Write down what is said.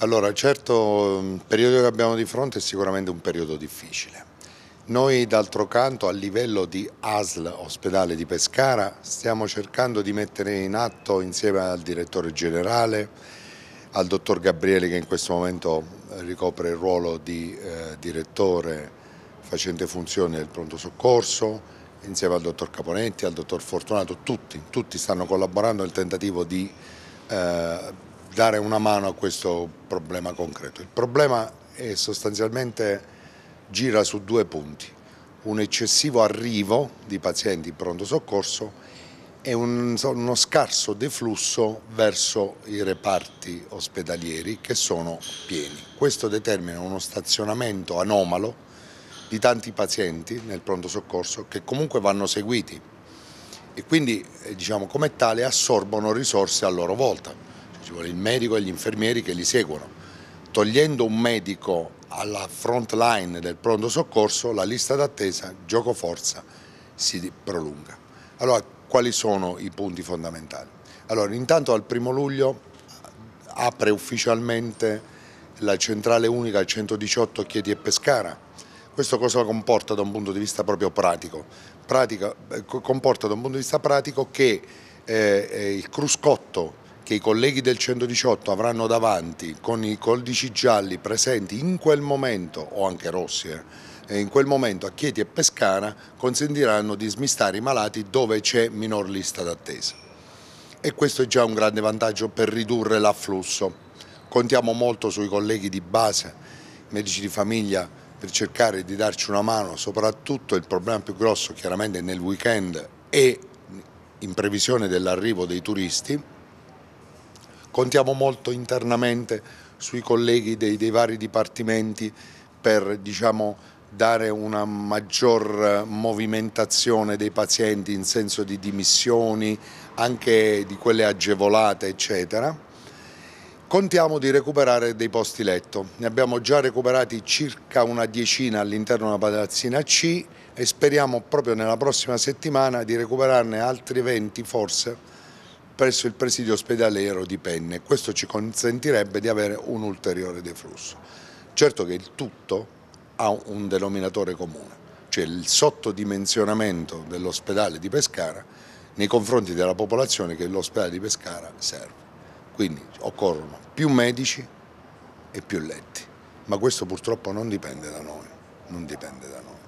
Allora, certo il mm, periodo che abbiamo di fronte è sicuramente un periodo difficile. Noi d'altro canto a livello di ASL ospedale di Pescara stiamo cercando di mettere in atto insieme al direttore generale, al dottor Gabriele che in questo momento ricopre il ruolo di eh, direttore facente funzione del pronto soccorso, insieme al dottor Caponetti, al dottor Fortunato, tutti, tutti stanno collaborando nel tentativo di eh, dare una mano a questo problema concreto. Il problema è sostanzialmente gira su due punti, un eccessivo arrivo di pazienti in pronto soccorso e un, uno scarso deflusso verso i reparti ospedalieri che sono pieni. Questo determina uno stazionamento anomalo di tanti pazienti nel pronto soccorso che comunque vanno seguiti e quindi eh, diciamo, come tale assorbono risorse a loro volta ci vuole il medico e gli infermieri che li seguono. Togliendo un medico alla front line del pronto soccorso, la lista d'attesa, gioco forza, si prolunga. Allora, quali sono i punti fondamentali? Allora, intanto al primo luglio eh, apre ufficialmente la centrale unica al 118 Chieti e Pescara. Questo cosa comporta da un punto di vista proprio pratico? Pratica, eh, comporta da un punto di vista pratico che eh, eh il cruscotto che i colleghi del 118 avranno davanti con i codici gialli presenti in quel momento, o anche rossi, eh, eh, in quel momento a Chieti e Pescara consentiranno di smistare i malati dove c'è minor lista d'attesa. E questo è già un grande vantaggio per ridurre l'afflusso. Contiamo molto sui colleghi di base, medici di famiglia, per cercare di darci una mano, soprattutto il problema più grosso chiaramente nel weekend e in previsione dell'arrivo dei turisti Contiamo molto internamente sui colleghi dei, dei vari dipartimenti per diciamo, dare una maggior movimentazione dei pazienti in senso di dimissioni, anche di quelle agevolate eccetera. Contiamo di recuperare dei posti letto, ne abbiamo già recuperati circa una decina all'interno della palazzina C e speriamo proprio nella prossima settimana di recuperarne altri 20 forse presso il presidio ospedaliero di Penne. Questo ci consentirebbe di avere un ulteriore deflusso. Certo che il tutto ha un denominatore comune, cioè il sottodimensionamento dell'ospedale di Pescara nei confronti della popolazione che l'ospedale di Pescara serve. Quindi occorrono più medici e più letti, ma questo purtroppo non dipende da noi, non dipende da noi.